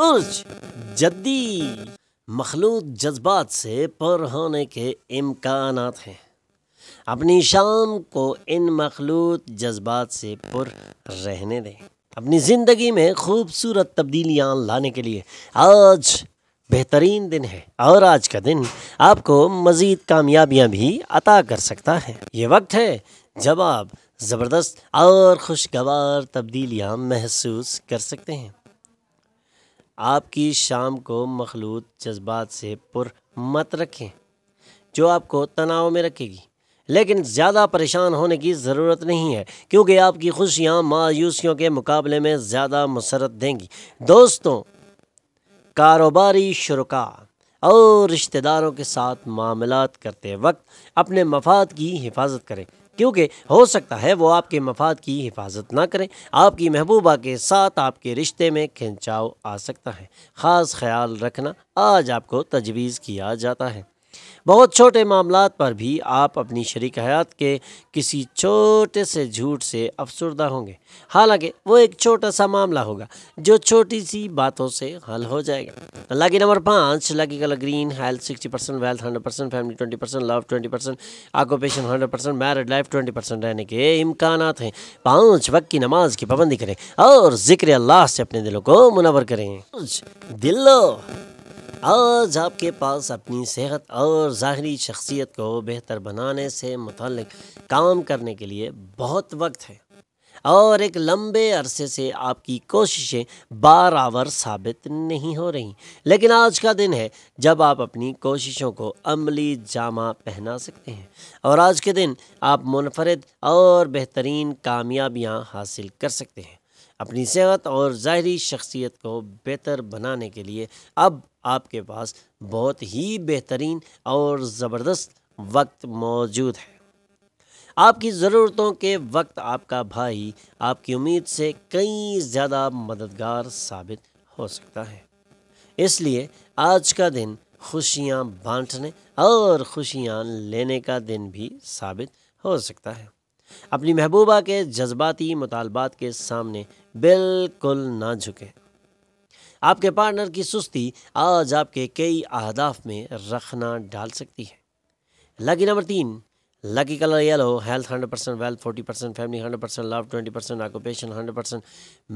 उर्ज जद्दी मखलूत जज्बात से पर होने के इम्कान हैं अपनी शाम को इन मखलूत जज्बात से पुर रहने दें अपनी ज़िंदगी में खूबसूरत तब्दीलियाँ लाने के लिए आज बेहतरीन दिन है और आज का दिन आपको मज़ीद कामयाबियाँ भी अता कर सकता है ये वक्त है जब आप ज़बरदस्त और खुशगवार तब्दीलियाँ महसूस कर सकते हैं आपकी शाम को मखलूत जज्बात से पुर मत रखें जो आपको तनाव में रखेगी लेकिन ज़्यादा परेशान होने की ज़रूरत नहीं है क्योंकि आपकी खुशियाँ मायूसियों के मुकाबले में ज़्यादा मसरत देंगी दोस्तों कारोबारी शुरुआत और रिश्तेदारों के साथ मामलात करते वक्त अपने मफाद की हिफाजत करें क्योंकि हो सकता है वो आपके मफाद की हिफाजत ना करें आपकी महबूबा के साथ आपके रिश्ते में खिंचाव आ सकता है ख़ास ख्याल रखना आज आपको तजवीज़ किया जाता है बहुत छोटे मामला पर भी आप अपनी शरीक हयात के किसी छोटे से झूठ से अफसरदा होंगे हालांकि वो एक छोटा सा मामला होगा जो छोटी सी बातों से हल हो जाएगा लकी नंबर पाँच lucky colour green health sixty percent wealth hundred percent family twenty percent love twenty percent occupation hundred percent married life twenty percent रहने के इम्कान हैं पाँच वक्त की नमाज की पाबंदी करें और जिक्र अल्लाह से अपने दिलों को मुनवर करें दिलो आज आपके पास अपनी सेहत और ज़ाहरी शख्सियत को बेहतर बनाने से मतलब काम करने के लिए बहुत वक्त है और एक लंबे अरसे से आपकी कोशिशें आवर साबित नहीं हो रही लेकिन आज का दिन है जब आप अपनी कोशिशों को अमली जामा पहना सकते हैं और आज के दिन आप मुनफरद और बेहतरीन कामयाबियां हासिल कर सकते हैं अपनी सेहत और ज़ाहरी शख्सियत को बेहतर बनाने के लिए अब आपके पास बहुत ही बेहतरीन और ज़बरदस्त वक्त मौजूद है आपकी ज़रूरतों के वक्त आपका भाई आपकी उम्मीद से कई ज़्यादा मददगार साबित हो सकता है इसलिए आज का दिन खुशियाँ बांटने और खुशियाँ लेने का दिन भी साबित हो सकता है अपनी महबूबा के जज्बाती मुतालबात के सामने बिल्कुल ना झुके आपके पार्टनर की सुस्ती आज आपके कई अहदाफ में रखना डाल सकती है लकी नंबर तीन lucky colour yellow health hundred percent wealth forty percent family hundred percent love twenty percent occupation hundred percent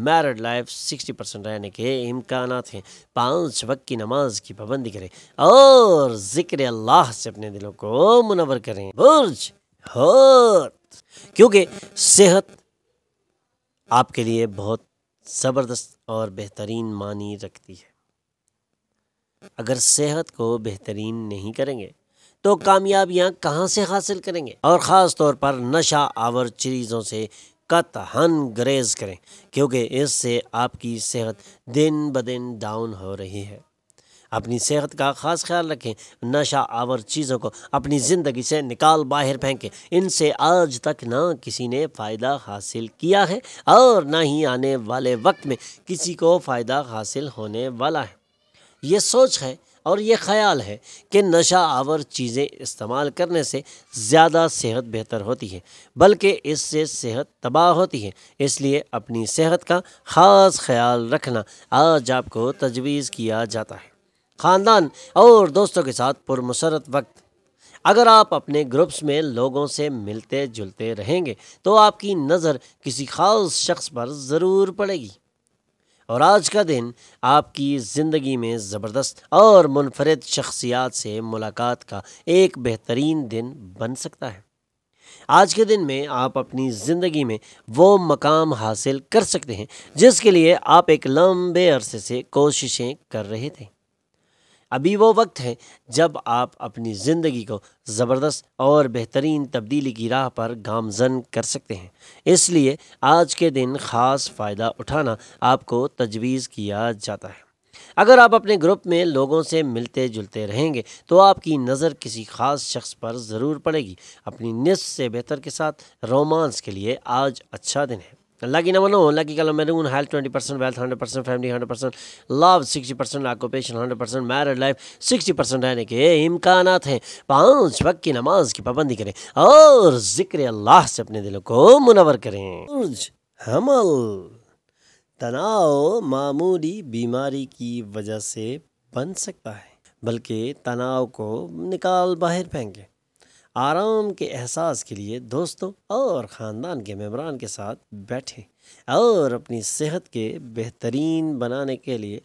married life sixty percent रहने के इम्कान हैं पाँच वक्त की नमाज की पाबंदी करें और ज़िक्र अल्लाह से अपने दिलों को मुनवर करें बुर्ज हो क्योंकि सेहत आपके लिए बहुत ज़बरदस्त और बेहतरीन मानी रखती है अगर सेहत को बेहतरीन नहीं करेंगे तो कामयाबियां कहां से हासिल करेंगे और ख़ास तौर पर नशा आवर चीज़ों से कत हन ग्रेज करें क्योंकि इससे आपकी सेहत दिन ब दिन डाउन हो रही है अपनी सेहत का ख़ास ख्याल रखें नशा आवर चीज़ों को अपनी ज़िंदगी से निकाल बाहर फेंकें इनसे आज तक ना किसी ने फ़ायदा हासिल किया है और ना ही आने वाले वक्त में किसी को फ़ायदा हासिल होने वाला है ये सोच है और ये ख्याल है कि नशा आवर चीज़ें इस्तेमाल करने से ज़्यादा सेहत बेहतर होती है बल्कि इससे सेहत तबाह होती है इसलिए अपनी सेहत का ख़ास ख्याल रखना आज आपको तजवीज़ किया जाता है ख़ानदान और दोस्तों के साथ पुरमसरत वक्त अगर आप अपने ग्रुप्स में लोगों से मिलते जुलते रहेंगे तो आपकी नज़र किसी ख़ास शख्स पर ज़रूर पड़ेगी और आज का दिन आपकी ज़िंदगी में ज़बरदस्त और मुनफरद शख्सियात से मुलाकात का एक बेहतरीन दिन बन सकता है आज के दिन में आप अपनी ज़िंदगी में वो मकाम हासिल कर सकते हैं जिसके लिए आप एक लंबे अरसे से कोशिशें कर रहे थे अभी वो वक्त है जब आप अपनी ज़िंदगी को ज़बरदस्त और बेहतरीन तब्दीली की राह पर गामजन कर सकते हैं इसलिए आज के दिन ख़ास फ़ायदा उठाना आपको तजवीज़ किया जाता है अगर आप अपने ग्रुप में लोगों से मिलते जुलते रहेंगे तो आपकी नज़र किसी ख़ास शख्स पर ज़रूर पड़ेगी अपनी निस्फ से बेहतर के साथ रोमांस के लिए आज अच्छा दिन है लकी नंबर नो लकी कलर उन health twenty percent wealth hundred percent family hundred percent love sixty percent occupation hundred percent married life sixty percent रहने के इम्कान हैं पाँच वक्त की नमाज की पाबंदी करें और जिक्र अल्लाह से अपने दिलों को मुनवर करें हमल तनाव मामूली बीमारी की वजह से बन सकता है बल्कि तनाव को निकाल बाहर फेंकें आराम के एहसास के लिए दोस्तों और ख़ानदान के मम्बरान के साथ बैठें और अपनी सेहत के बेहतरीन बनाने के लिए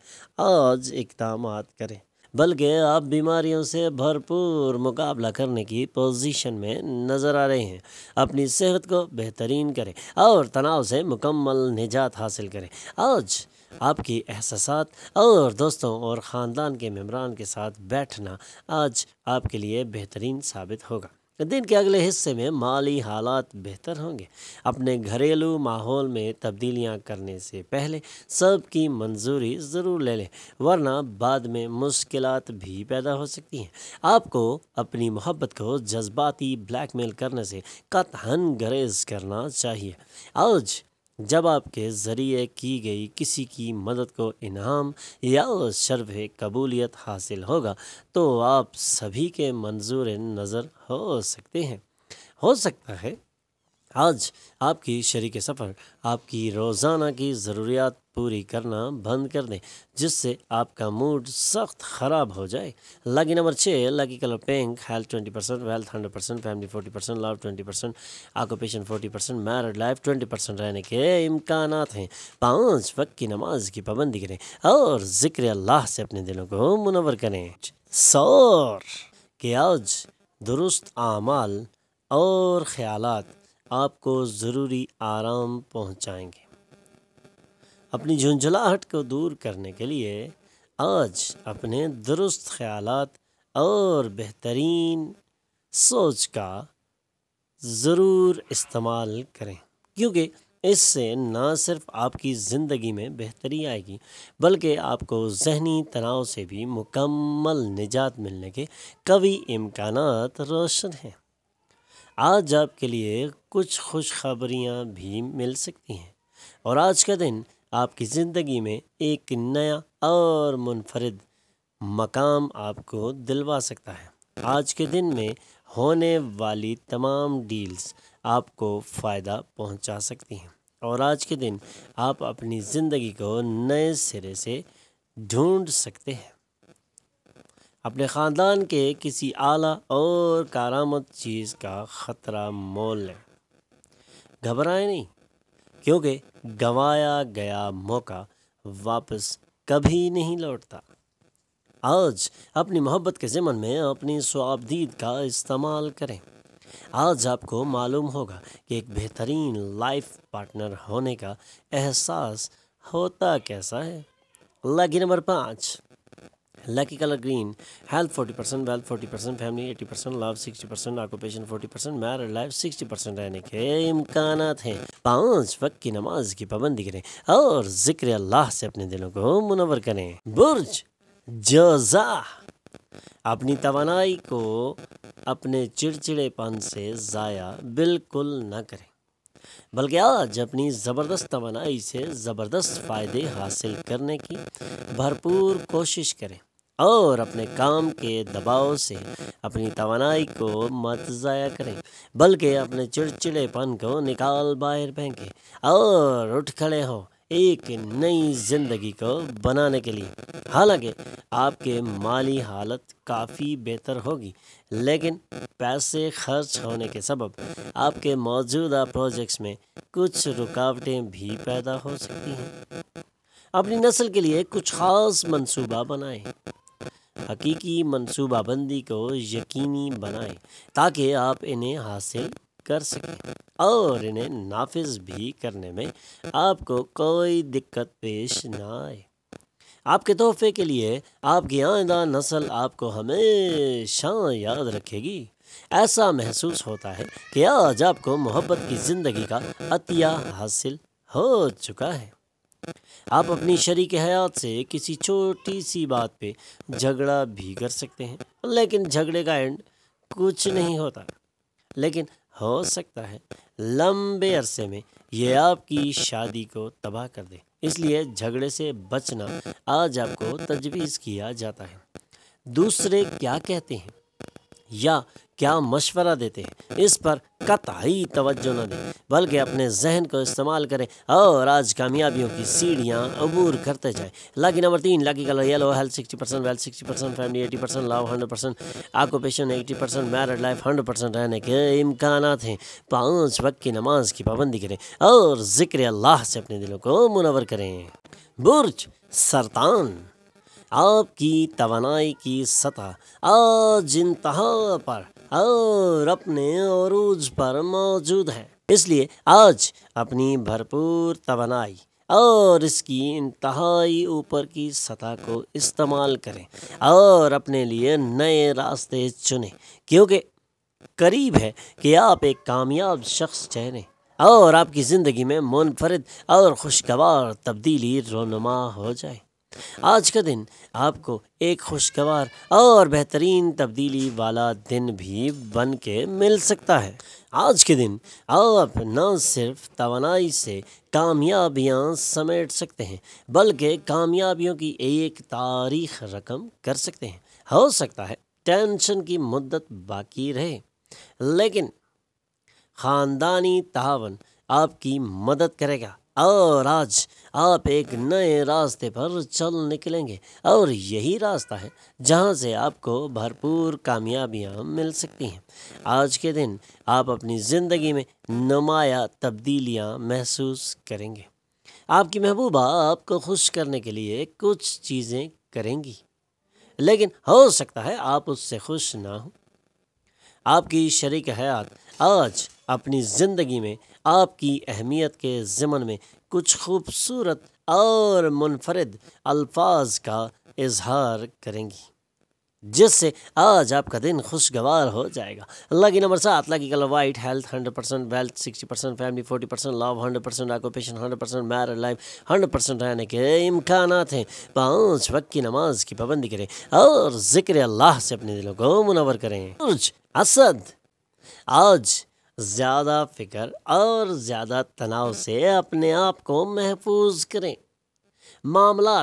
आज इकदाम करें बल्कि आप बीमारियों से भरपूर मुकाबला करने की पोजीशन में नज़र आ रहे हैं अपनी सेहत को बेहतरीन करें और तनाव से मुकम्मल निजात हासिल करें आज आपकी एहसास और दोस्तों और ख़ानदान के मम्बरान के साथ बैठना आज आपके लिए बेहतरीन साबित होगा दिन के अगले हिस्से में माली हालात बेहतर होंगे अपने घरेलू माहौल में तब्दीलियां करने से पहले सब की मंजूरी ज़रूर ले लें वरना बाद में मुश्किल भी पैदा हो सकती हैं आपको अपनी मोहब्बत को जज्बाती ब्लैकमेल करने से कतहन गरेज करना चाहिए आज जब आपके ज़रिए की गई किसी की मदद को इनाम या शर्फ कबूलियत हासिल होगा तो आप सभी के मंजूर नज़र हो सकते हैं हो सकता है आज आपकी शरीक सफ़र आपकी रोज़ाना की ज़रूरियात पूरी करना बंद कर दें जिससे आपका मूड सख्त ख़राब हो जाए लकी नंबर छः lucky colour pink health twenty percent wealth hundred percent family forty percent love twenty percent occupation forty percent married life twenty percent रहने के इम्कान हैं पाँच वक्त की नमाज की पाबंदी करें और ज़िक्र अल्लाह से अपने दिलों को मुनवर करें सौर के आज दुरुस्त आमाल और ख़्याल आपको ज़रूरी आराम पहुँचाएँगे अपनी झुंझुलाहट को दूर करने के लिए आज अपने दुरुस्त ख्याल और बेहतरीन सोच का ज़रूर इस्तेमाल करें क्योंकि इससे ना सिर्फ आपकी ज़िंदगी में बेहतरी आएगी बल्कि आपको जहनी तनाव से भी मुकम्मल निजात मिलने के कवि इम्कान रोशन हैं आज आपके लिए कुछ खुशखबरियाँ भी मिल सकती हैं और आज का दिन आपकी ज़िंदगी में एक नया और मुनफरद मकाम आपको दिलवा सकता है आज के दिन में होने वाली तमाम डील्स आपको फ़ायदा पहुंचा सकती हैं और आज के दिन आप अपनी ज़िंदगी को नए सिरे से ढूंढ सकते हैं अपने ख़ानदान के किसी आला और कारामद चीज़ का ख़तरा मोल लें घबराएं नहीं क्योंकि गंवाया गया मौका वापस कभी नहीं लौटता आज अपनी मोहब्बत के ज़मन में अपनी स्वाबदीद का इस्तेमाल करें आज आपको मालूम होगा कि एक बेहतरीन लाइफ पार्टनर होने का एहसास होता कैसा है लकी नंबर पाँच lucky color green health 40% wealth 40% family 80% love 60% occupation 40% married life 60% रहने के इम्कान हैं पांच वक्त की नमाज की पाबंदी करें और जिक्र अल्लाह से अपने दिलों को मुनवर करें बुर्ज जोजा अपनी तोानाई को अपने चिड़चिड़ेपन से ज़ाया बिल्कुल न करें बल्कि आज अपनी ज़बरदस्त तोानाई से ज़बरदस्त फ़ायदे हासिल करने की भरपूर कोशिश करें और अपने काम के दबाव से अपनी तोानाई को मत ज़ाया करें बल्कि अपने चिड़चिड़ेपन को निकाल बाहर फेंकें और उठ खड़े हों एक नई ज़िंदगी को बनाने के लिए हालांकि आपके माली हालत काफ़ी बेहतर होगी लेकिन पैसे खर्च होने के सबब आपके मौजूदा प्रोजेक्ट्स में कुछ रुकावटें भी पैदा हो सकती हैं अपनी नस्ल के लिए कुछ ख़ास मंसूबा बनाएं हकीकी मनसूबाबंदी को यकीनी बनाएं ताकि आप इन्हें हासिल कर सकें और इन्हें नाफिज भी करने में आपको कोई दिक्कत पेश ना आए आपके तोहफे के लिए आपकी आइंदा नस्ल आपको हमेशा याद रखेगी ऐसा महसूस होता है कि आज आपको मोहब्बत की ज़िंदगी का अतिया हासिल हो चुका है आप अपनी शरीक हयात से किसी छोटी सी बात पे झगड़ा भी कर सकते हैं लेकिन झगड़े का एंड कुछ नहीं होता लेकिन हो सकता है लंबे अरसे में ये आपकी शादी को तबाह कर दे इसलिए झगड़े से बचना आज आपको तजवीज़ किया जाता है दूसरे क्या कहते हैं या क्या मशवरा देते हैं इस पर कतई तवज्जो न दें बल्कि अपने जहन को इस्तेमाल करें और आज कामयाबियों की सीढ़ियाँ अबूर करते जाएं लागी नंबर तीन lucky colour yellow health sixty percent wealth sixty percent family eighty percent love hundred percent occupation eighty percent married life hundred percent रहने के इम्कान हैं पाँच वक्त की नमाज की पाबंदी करें और ज़िक्र अल्लाह से अपने दिलों को मुनवर करें बुर्ज सरतान आपकी तवनाई की सतह आज इंतहा पर और अपने अरूज पर मौजूद है इसलिए आज अपनी भरपूर तवनाई और इसकी इंतहाई ऊपर की सतह को इस्तेमाल करें और अपने लिए नए रास्ते चुनें क्योंकि करीब है कि आप एक कामयाब शख्स ठहरें और आपकी ज़िंदगी में मुनफरद और खुशगवार तब्दीली रोनुमा हो जाए आज का दिन आपको एक खुशगवार और बेहतरीन तब्दीली वाला दिन भी बन के मिल सकता है आज के दिन आप न सिर्फ तोानाई से कामयाबियां समेट सकते हैं बल्कि कामयाबियों की एक तारीख रकम कर सकते हैं हो सकता है टेंशन की मुद्दत बाकी रहे लेकिन ख़ानदानी तावन आपकी मदद करेगा और आज आप एक नए रास्ते पर चल निकलेंगे और यही रास्ता है जहाँ से आपको भरपूर कामयाबियाँ मिल सकती हैं आज के दिन आप अपनी ज़िंदगी में नुमाया तब्दीलियाँ महसूस करेंगे आपकी महबूबा आपको खुश करने के लिए कुछ चीज़ें करेंगी लेकिन हो सकता है आप उससे खुश ना हो आपकी शरीक हयात आज अपनी ज़िंदगी में आपकी अहमियत के जिमन में कुछ खूबसूरत और मुनफरद अल्फाज का इजहार करेंगी जिससे आज आपका दिन खुशगवार हो जाएगा अल्लाह की नंबर सात lucky colour white health hundred percent wealth sixty percent family forty percent love hundred percent occupation hundred percent married life hundred percent रहने के इम्कान हैं पाँच वक्त की नमाज की पाबंदी करें और ज़िक्र अल्लाह से अपने दिलों को मुनवर करें असद आज ज़्यादा फिक्र और ज़्यादा तनाव से अपने आप को महफूज करें मामला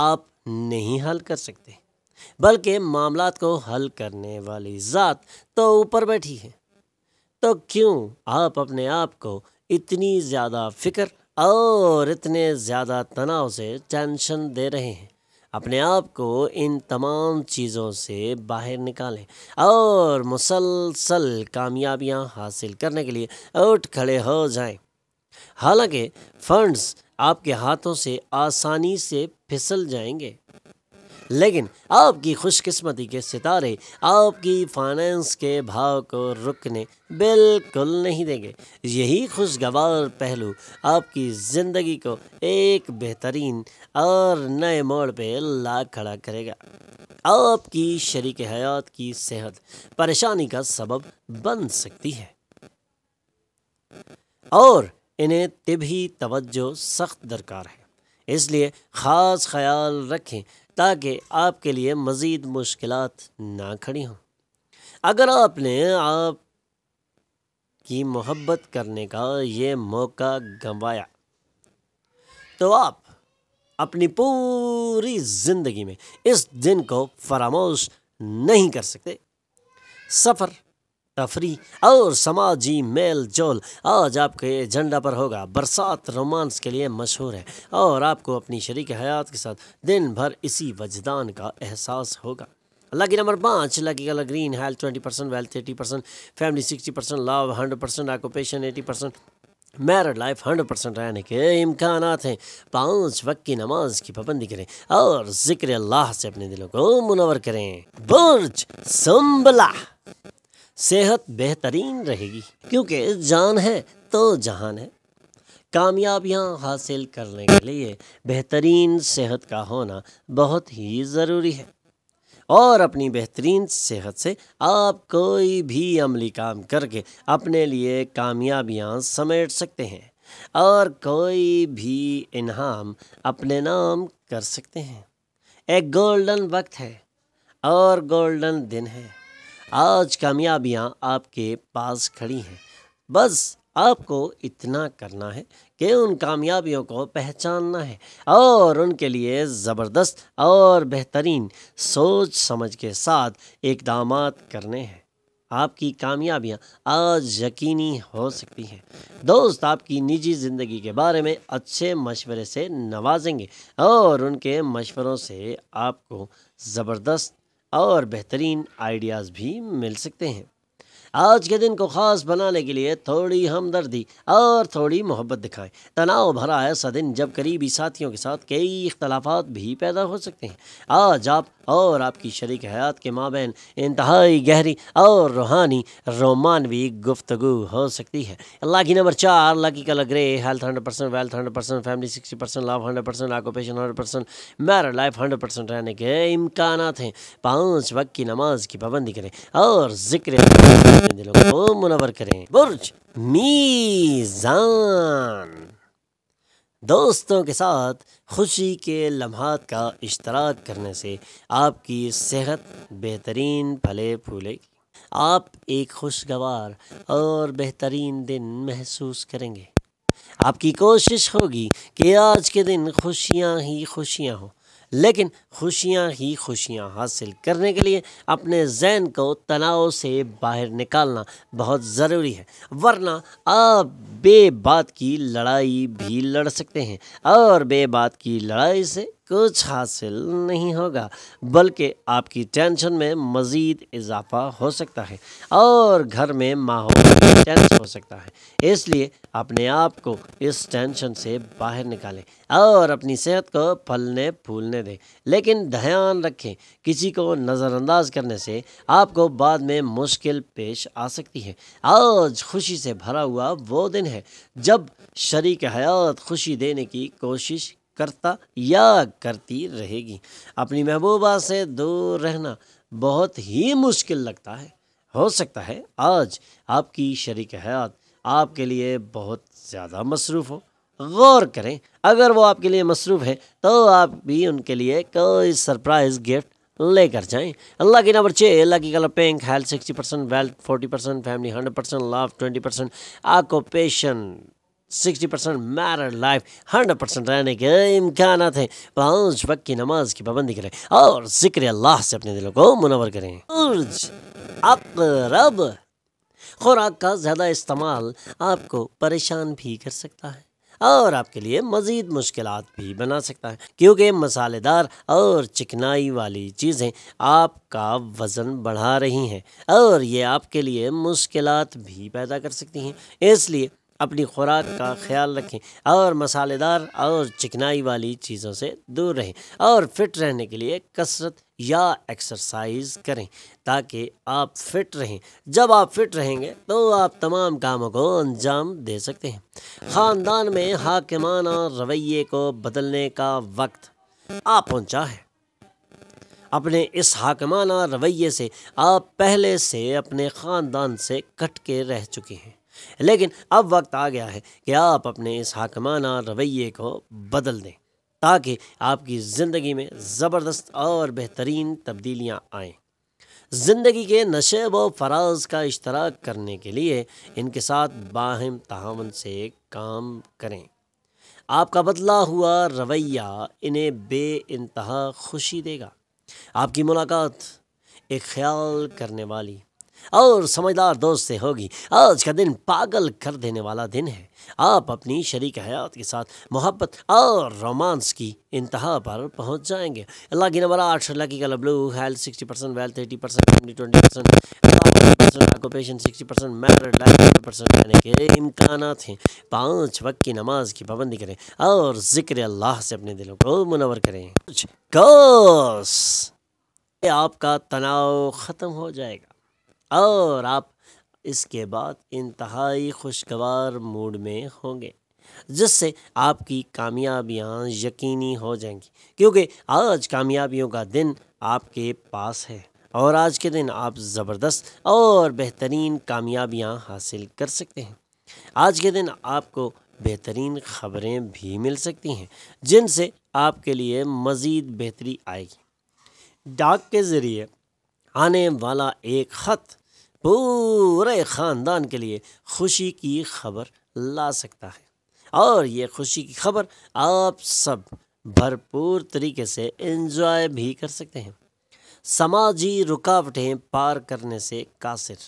आप नहीं हल कर सकते बल्कि मामला को हल करने वाली ज़ात तो ऊपर बैठी है तो क्यों आप अपने आप को इतनी ज़्यादा फिक्र और इतने ज़्यादा तनाव से टेंशन दे रहे हैं अपने आप को इन तमाम चीज़ों से बाहर निकालें और मुसलसल कामयाबियां हासिल करने के लिए उठ खड़े हो जाएं। हालांकि फंड्स आपके हाथों से आसानी से फिसल जाएंगे लेकिन आपकी खुशकिस्मती के सितारे आपकी फाइनेंस के भाव को रुकने बिल्कुल नहीं देंगे यही खुशगवार पहलू आपकी ज़िंदगी को एक बेहतरीन और नए मोड़ पे ला खड़ा करेगा आपकी शरीक हयात की सेहत परेशानी का सबब बन सकती है और इन्हें तिबी तवज्जो सख्त दरकार है इसलिए ख़ास ख्याल रखें ताकि आपके लिए मज़ीद मुश्किल ना खड़ी हों अगर आपने आप की मोहब्बत करने का ये मौका गंवाया तो आप अपनी पूरी ज़िंदगी में इस दिन को फरामोश नहीं कर सकते सफ़र तफरी और समाजी मेल जोल आज आपके एजेंडा पर होगा बरसात रोमांस के लिए मशहूर है और आपको अपनी शरीक हयात के साथ दिन भर इसी वजदान का एहसास होगा लकी नंबर पाँच lucky colour green health twenty percent wealth eighty percent family sixty percent love hundred percent occupation eighty percent married life hundred percent रहने के इम्कान हैं पाँच वक्त की नमाज की पाबंदी करें और जिक्र अल्लाह से अपने दिलों को मुनवर करें बुर्ज संबला सेहत बेहतरीन रहेगी क्योंकि जान है तो जहान है कामयाबियां हासिल करने के लिए बेहतरीन सेहत का होना बहुत ही ज़रूरी है और अपनी बेहतरीन सेहत से आप कोई भी अमली काम करके अपने लिए कामयाबियां समेट सकते हैं और कोई भी इनाम अपने नाम कर सकते हैं एक गोल्डन वक्त है और गोल्डन दिन है आज कामयाबियाँ आपके पास खड़ी हैं बस आपको इतना करना है कि उन कामयाबियों को पहचानना है और उनके लिए ज़बरदस्त और बेहतरीन सोच समझ के साथ इकदाम करने हैं आपकी कामयाबियां आज यकीनी हो सकती हैं दोस्त आपकी निजी ज़िंदगी के बारे में अच्छे मशवरे से नवाजेंगे और उनके मशवरों से आपको ज़बरदस्त और बेहतरीन आइडियाज़ भी मिल सकते हैं आज के दिन को ख़ास बनाने के लिए थोड़ी हमदर्दी और थोड़ी मोहब्बत दिखाएं तनाव भरा ऐसा दिन जब करीबी साथियों के साथ कई इख्तलाफात भी पैदा हो सकते हैं आज आप और आपकी शरीक हयात के माबेन इंतहाई गहरी और रूहानी रोमानवी गुफ्तगु हो सकती है लाखी नंबर चार lucky colour grey health hundred percent wealth hundred percent family sixty percent love hundred percent occupation hundred percent married life hundred percent रहने के इम्कान हैं पाँच वक्त की नमाज की पाबंदी करें और जिक्र अपने दिलों को मुनवर करें बुर्ज मीज़ान दोस्तों के साथ खुशी के लम्हात का इश्तराक करने से आपकी सेहत बेहतरीन फले फूलेगी आप एक खुशगवार और बेहतरीन दिन महसूस करेंगे आपकी कोशिश होगी कि आज के दिन खुशियां ही खुशियां हों लेकिन खुशियाँ ही खुशियाँ हासिल करने के लिए अपने जहन को तनाव से बाहर निकालना बहुत ज़रूरी है वरना आप बेबात की लड़ाई भी लड़ सकते हैं और बेबात की लड़ाई से कुछ हासिल नहीं होगा बल्कि आपकी टेंशन में मज़ीद इजाफा हो सकता है और घर में माहौल टेंस हो सकता है इसलिए अपने आप को इस टेंशन से बाहर निकालें और अपनी सेहत को फलने फूलने दें लेकिन ध्यान रखें किसी को नज़रअंदाज करने से आपको बाद में मुश्किल पेश आ सकती है आज खुशी से भरा हुआ वो दिन है जब शरीक हयात खुशी देने की कोशिश करता या करती रहेगी अपनी महबूबा से दूर रहना बहुत ही मुश्किल लगता है हो सकता है आज आपकी शरीक हयात आपके लिए बहुत ज़्यादा मसरूफ़ हो गौर करें अगर वो आपके लिए मसरूफ़ है तो आप भी उनके लिए कोई सरप्राइज़ गिफ्ट लेकर जाएं अल्लाह की नंबर छः lucky colour pink health sixty percent wealth forty percent family hundred percent love twenty percent occupation sixty percent married life hundred percent रहने के इम्कान हैं पाँच वक्त की नमाज की पाबंदी करें और जिक्र अल्लाह से अपने दिलों को मुनवर करें अकरब खुराक का ज़्यादा इस्तेमाल आपको परेशान भी कर सकता है और आपके लिए मज़ीद मुश्किल भी बना सकता है क्योंकि मसालेदार और चिकनाई वाली चीज़ें आपका वज़न बढ़ा रही हैं और ये आपके लिए मुश्किल भी पैदा कर सकती हैं इसलिए अपनी खुराक का ख्याल रखें और मसालेदार और चिकनाई वाली चीज़ों से दूर रहें और फिट रहने के लिए कसरत या एक्सरसाइज करें ताकि आप फिट रहें जब आप फिट रहेंगे तो आप तमाम कामों को अंजाम दे सकते हैं ख़ानदान में हाकिमाना रवैये को बदलने का वक्त आ पहुँचा है अपने इस हाकमाना रवैये से आप पहले से अपने ख़ानदान से कट के रह चुके हैं लेकिन अब वक्त आ गया है कि आप अपने इस हाकमाना रवैये को बदल दें ताकि आपकी ज़िंदगी में ज़बरदस्त और बेहतरीन तब्दीलियाँ आएँ ज़िंदगी के नशे व फ़राज का इश्तराक करने के लिए इनके साथ बाहम तहावन से काम करें आपका बदला हुआ रवैया इन्हें बे इंतहा खुशी देगा आपकी मुलाकात एक ख्याल करने वाली और समझदार दोस्त से होगी आज का दिन पागल कर देने वाला दिन है आप अपनी शरीक हयात के साथ मोहब्बत और रोमांस की इंतहा पर पहुंच जाएंगे अल्लाह की नंबर आठ lucky colour blue health sixty percent wealth eighty percent twenty percent sixty percent married percent रहने के इम्कान हैं पाँच वक्त की नमाज की पाबंदी करें और ज़िक्र अल्लाह से अपने दिलों को मुनवर करें कुछ आपका तनाव ख़त्म हो जाएगा और आप इसके बाद इंतहाई खुशगवार मूड में होंगे जिससे आपकी कामयाबियाँ यकीनी हो जाएंगी क्योंकि आज कामयाबियों का दिन आपके पास है और आज के दिन आप ज़बरदस्त और बेहतरीन कामयाबियाँ हासिल कर सकते हैं आज के दिन आपको बेहतरीन ख़बरें भी मिल सकती हैं जिनसे आपके लिए मज़ीद बेहतरी आएगी डाक के ज़रिए आने वाला एक ख़त पूरे ख़ानदान के लिए खुशी की खबर ला सकता है और ये खुशी की खबर आप सब भरपूर तरीके से इंजॉय भी कर सकते हैं समाजी रुकावटें पार करने से कासिर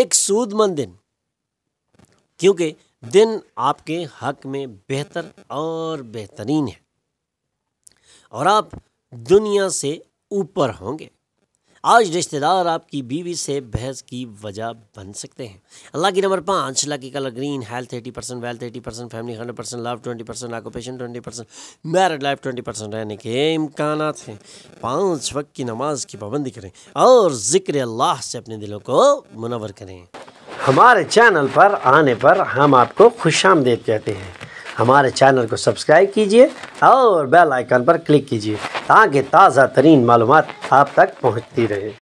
एक सूदमंद दिन क्योंकि दिन आपके हक में बेहतर और बेहतरीन है और आप दुनिया से ऊपर होंगे आज रिश्तेदार आपकी बीवी से बहस की वजह बन सकते हैं अल्लाह की नंबर पाँच lucky colour green health eighty percent wealth eighty percent family hundred percent love twenty percent occupation twenty percent married life twenty percent रहने के इम्कान हैं पाँच वक्त की नमाज की पाबंदी करें और ज़िक्र अल्लाह से अपने दिलों को मुनवर करें हमारे चैनल पर आने पर हम आपको खुश कहते हैं हमारे चैनल को सब्सक्राइब कीजिए और बेल आइकन पर क्लिक कीजिए ताकि ताज़ा तरीन मालूम आप तक पहुँचती रहे